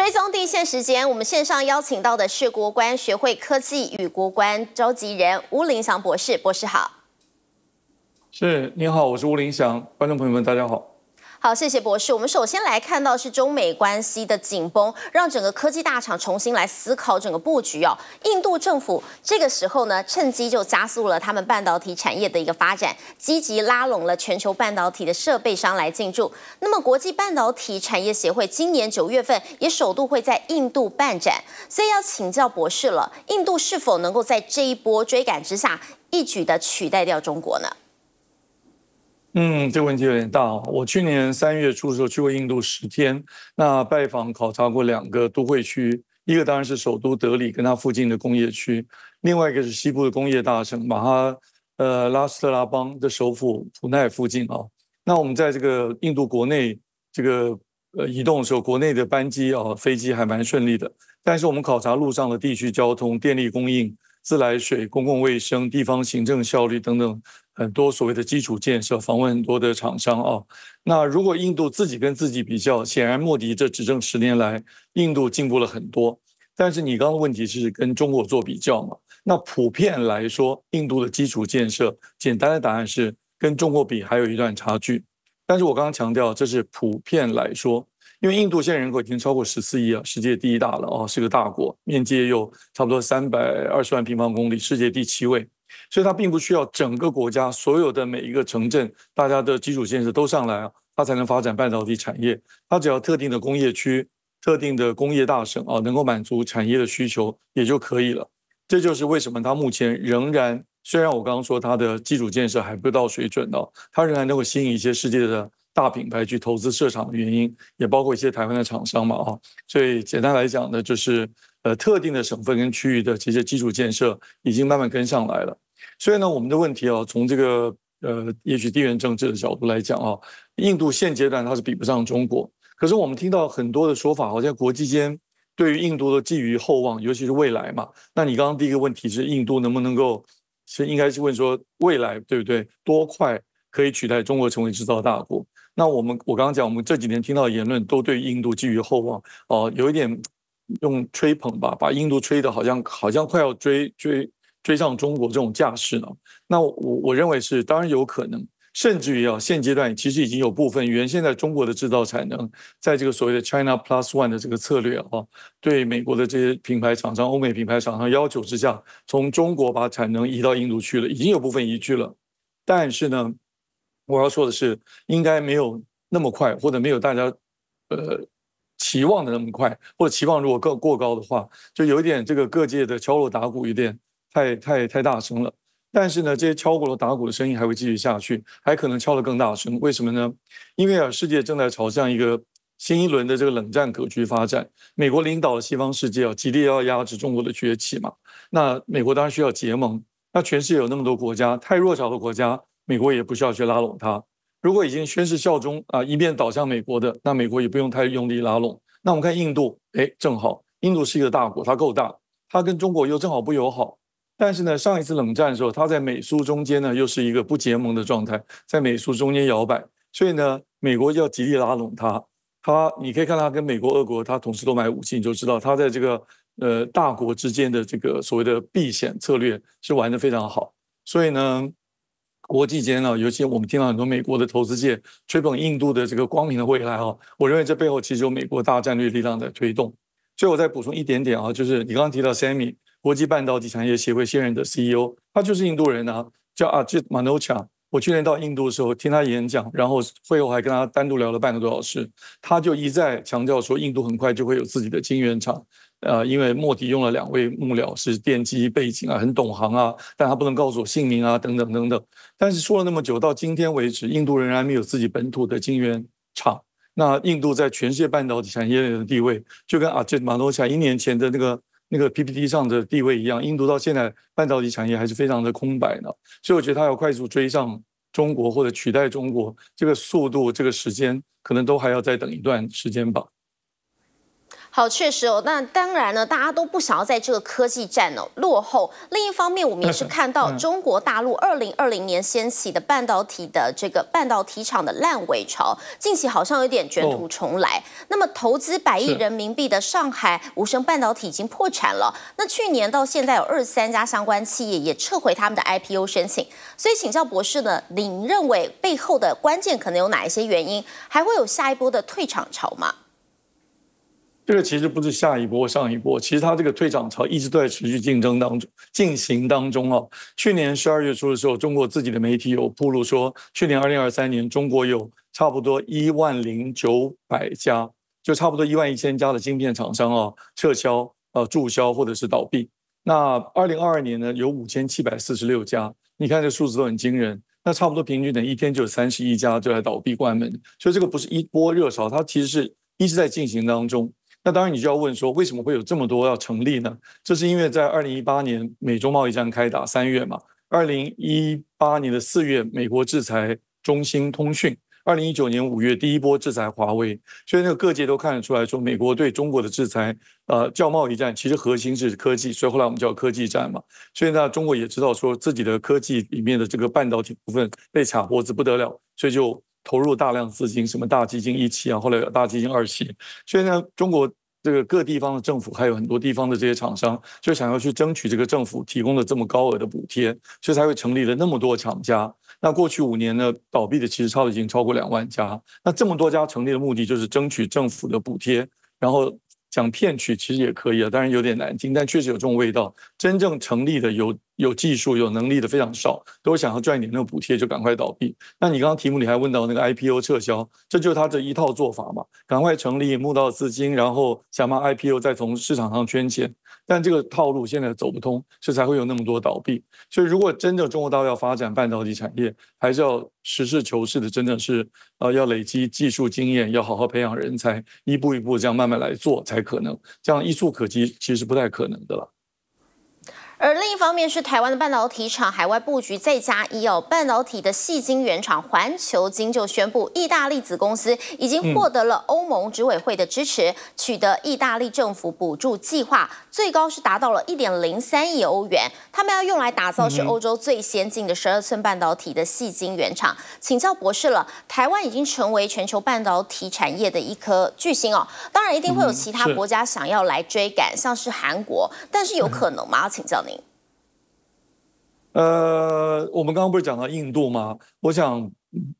追踪地线时间，我们线上邀请到的是国关学会科技与国关召集人吴林祥博士，博士好。是，您好，我是吴林祥，观众朋友们，大家好。好，谢谢博士。我们首先来看到是中美关系的紧绷，让整个科技大厂重新来思考整个布局哦。印度政府这个时候呢，趁机就加速了他们半导体产业的一个发展，积极拉拢了全球半导体的设备商来进驻。那么国际半导体产业协会今年九月份也首度会在印度办展，所以要请教博士了，印度是否能够在这一波追赶之下，一举的取代掉中国呢？嗯，这个问题有点大啊。我去年三月初的时候去过印度十天，那拜访考察过两个都会区，一个当然是首都德里跟它附近的工业区，另外一个是西部的工业大省马哈，呃拉斯特拉邦的首府普奈附近啊。那我们在这个印度国内这个呃移动的时候，国内的班机啊飞机还蛮顺利的，但是我们考察路上的地区交通、电力供应、自来水、公共卫生、地方行政效率等等。很多所谓的基础建设，访问很多的厂商啊。那如果印度自己跟自己比较，显然莫迪这执政十年来，印度进步了很多。但是你刚刚问题是跟中国做比较嘛？那普遍来说，印度的基础建设，简单的答案是跟中国比还有一段差距。但是我刚刚强调，这是普遍来说，因为印度现在人口已经超过十四亿啊，世界第一大了哦，是个大国，面积也有差不多三百二十万平方公里，世界第七位。所以它并不需要整个国家所有的每一个城镇，大家的基础建设都上来啊，它才能发展半导体产业。它只要特定的工业区、特定的工业大省啊，能够满足产业的需求，也就可以了。这就是为什么它目前仍然，虽然我刚刚说它的基础建设还不到水准的，它仍然能够吸引一些世界的大品牌去投资设厂的原因，也包括一些台湾的厂商嘛啊。所以简单来讲呢，就是。呃，特定的省份跟区域的这些基础建设已经慢慢跟上来了。所以呢，我们的问题啊，从这个呃，也许地缘政治的角度来讲啊，印度现阶段它是比不上中国。可是我们听到很多的说法，好像国际间对于印度都寄予厚望，尤其是未来嘛。那你刚刚第一个问题是印度能不能够？是应该是问说未来对不对？多快可以取代中国成为制造大国？那我们我刚刚讲，我们这几年听到言论都对印度寄予厚望哦，有一点。用吹捧吧，把印度吹得好像好像快要追追追上中国这种架势了。那我我认为是当然有可能，甚至于啊，现阶段其实已经有部分原现在中国的制造产能，在这个所谓的 China Plus One 的这个策略啊，对美国的这些品牌厂商、欧美品牌厂商要求之下，从中国把产能移到印度去了，已经有部分移去了。但是呢，我要说的是，应该没有那么快，或者没有大家呃。期望的那么快，或者期望如果更过高的话，就有一点这个各界的敲锣打鼓有点太太太大声了。但是呢，这些敲锣打鼓的声音还会继续下去，还可能敲得更大声。为什么呢？因为啊，世界正在朝向一个新一轮的这个冷战格局发展，美国领导的西方世界啊，极力要压制中国的崛起嘛。那美国当然需要结盟，那全世界有那么多国家，太弱小的国家，美国也不需要去拉拢它。如果已经宣誓效忠啊，一面倒向美国的，那美国也不用太用力拉拢。那我们看印度，哎，正好，印度是一个大国，它够大，它跟中国又正好不友好。但是呢，上一次冷战的时候，它在美苏中间呢又是一个不结盟的状态，在美苏中间摇摆。所以呢，美国要极力拉拢它。它你可以看它跟美国、俄国，它同时都买武器，你就知道它在这个呃大国之间的这个所谓的避险策略是玩得非常好。所以呢。国际间啊，尤其我们听到很多美国的投资界吹捧印度的这个光明的未来哈，我认为这背后其实有美国大战略力量在推动。以我再补充一点点啊，就是你刚刚提到 Sammy 国际半导体产业协会现任的 CEO，他就是印度人啊，叫 Arjit Manocha。我去年到印度的时候听他演讲，然后会后还跟他单独聊了半个多小时，他就一再强调说，印度很快就会有自己的晶圆厂。呃，因为莫迪用了两位幕僚是电机背景啊，很懂行啊，但他不能告诉我姓名啊，等等等等。但是说了那么久，到今天为止，印度仍然没有自己本土的晶圆厂。那印度在全世界半导体产业的地位，就跟阿杰马诺夏一年前的那个那个 PPT 上的地位一样，印度到现在半导体产业还是非常的空白的。所以我觉得他要快速追上中国或者取代中国，这个速度、这个时间，可能都还要再等一段时间吧。好，确实哦。那当然呢，大家都不想要在这个科技战呢落后。另一方面，我们也是看到中国大陆二零二零年掀起的半导体的这个半导体厂的烂尾潮，近期好像有点卷土重来。那么，投资百亿人民币的上海无声半导体已经破产了。那去年到现在，有二十三家相关企业也撤回他们的 IPO 申请。所以，请教博士呢，您认为背后的关键可能有哪一些原因？还会有下一波的退场潮吗？这个其实不是下一波、上一波，其实它这个退涨潮一直都在持续竞争当中进行当中啊。去年十二月初的时候，中国自己的媒体有披露说，去年二零二三年中国有差不多一万零九百家，就差不多一万一千家的芯片厂商啊撤销、呃注销或者是倒闭。那二零二二年呢，有五千七百四十六家，你看这数字都很惊人。那差不多平均每一天就有三十一家就在倒闭关门，所以这个不是一波热潮，它其实是一直在进行当中。那当然，你就要问说，为什么会有这么多要成立呢？这是因为，在二零一八年美中贸易战开打三月嘛，二零一八年的四月，美国制裁中兴通讯；二零一九年五月，第一波制裁华为。所以那个各界都看得出来说，美国对中国的制裁，呃，叫贸易战，其实核心是科技。所以后来我们叫科技战嘛。所以呢，中国也知道说，自己的科技里面的这个半导体部分被卡脖子不得了，所以就。投入大量资金，什么大基金一期啊，后来有大基金二期，所以呢，中国这个各地方的政府还有很多地方的这些厂商，就想要去争取这个政府提供的这么高额的补贴，所以才会成立了那么多厂家。那过去五年呢，倒闭的其实超已经超过两万家。那这么多家成立的目的就是争取政府的补贴，然后讲骗取其实也可以啊，当然有点难听，但确实有这种味道。真正成立的有。有技术、有能力的非常少，都想要赚一点那个补贴，就赶快倒闭。那你刚刚题目里还问到那个 IPO 撤销，这就是他这一套做法嘛？赶快成立募到资金，然后想把 IPO 再从市场上圈钱，但这个套路现在走不通，这才会有那么多倒闭。所以，如果真的中国大陆要发展半导体产业，还是要实事求是的，真的是呃要累积技术经验，要好好培养人才，一步一步这样慢慢来做才可能。这样一触可及，其实不太可能的了。而另一方面是台湾的半导体厂海外布局再加一哦，半导体的细晶原厂环球晶就宣布，意大利子公司已经获得了欧盟执委会的支持，取得意大利政府补助计划，最高是达到了一点零三亿欧元，他们要用来打造是欧洲最先进的十二寸半导体的细晶原厂。请教博士了，台湾已经成为全球半导体产业的一颗巨星哦，当然一定会有其他国家想要来追赶，像是韩国，但是有可能吗？请教。呃，我们刚刚不是讲到印度吗？我想，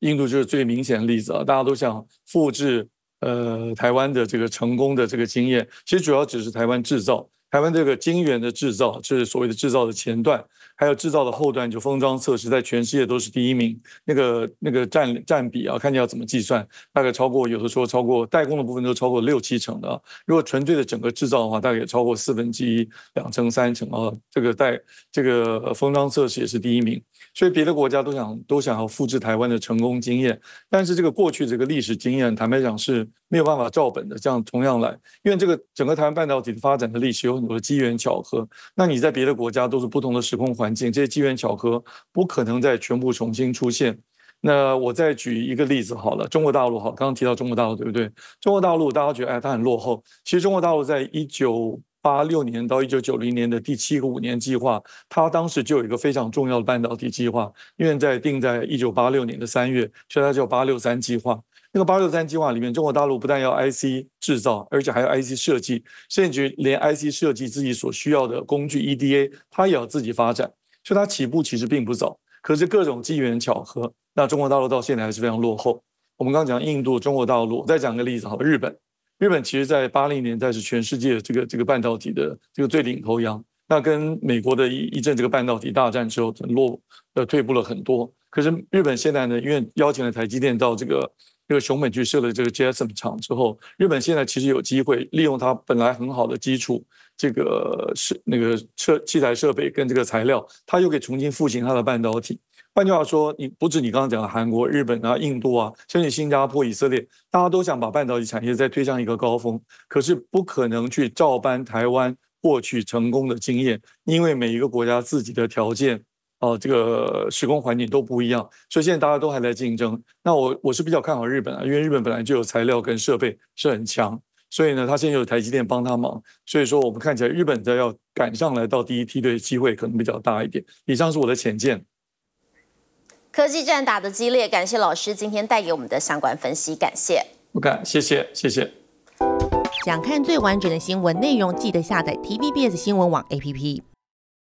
印度就是最明显的例子啊，大家都想复制呃台湾的这个成功的这个经验，其实主要只是台湾制造，台湾这个晶圆的制造，就是所谓的制造的前段。还有制造的后端就封装测试，在全世界都是第一名，那个那个占占比啊，看你要怎么计算，大概超过有的时候超过代工的部分都超过六七成的啊。如果纯粹的整个制造的话，大概超过四分之一、两成、三成啊。这个代这个封装测试也是第一名，所以别的国家都想都想要复制台湾的成功经验，但是这个过去这个历史经验，坦白讲是没有办法照本的这样同样来，因为这个整个台湾半导体的发展的历史有很多机缘巧合，那你在别的国家都是不同的时空环。环境这些机缘巧合不可能再全部重新出现。那我再举一个例子好了，中国大陆好，刚刚提到中国大陆对不对？中国大陆大家觉得哎，它很落后。其实中国大陆在一九八六年到一九九零年的第七个五年计划，它当时就有一个非常重要的半导体计划，因为在定在一九八六年的三月，所以它叫八六三计划。那个“八六三”计划里面，中国大陆不但要 IC 制造，而且还要 IC 设计，甚至连 IC 设计自己所需要的工具 EDA，它也要自己发展。所以它起步其实并不早，可是各种机缘巧合，那中国大陆到现在还是非常落后。我们刚刚讲印度、中国大陆，再讲个例子，好，日本。日本其实，在八零年代是全世界这个这个半导体的这个最领头羊。那跟美国的一一阵这个半导体大战之后，落呃退步了很多。可是日本现在呢，因为邀请了台积电到这个。这个熊本去设了这个 JSM 厂之后，日本现在其实有机会利用它本来很好的基础，这个是那个设器材设备跟这个材料，它又可以重新复兴它的半导体。换句话说，你不止你刚刚讲的韩国、日本啊、印度啊，甚至新加坡、以色列，大家都想把半导体产业再推向一个高峰，可是不可能去照搬台湾获取成功的经验，因为每一个国家自己的条件。哦，这个时空环境都不一样，所以现在大家都还在竞争。那我我是比较看好日本啊，因为日本本来就有材料跟设备是很强，所以呢，他现在有台积电帮他忙，所以说我们看起来日本在要赶上来到第一梯队的机会可能比较大一点。以上是我的浅见。科技战打得激烈，感谢老师今天带给我们的相关分析，感谢。不敢，谢谢谢谢。想看最完整的新闻内容，记得下载 TVBS 新闻网 APP。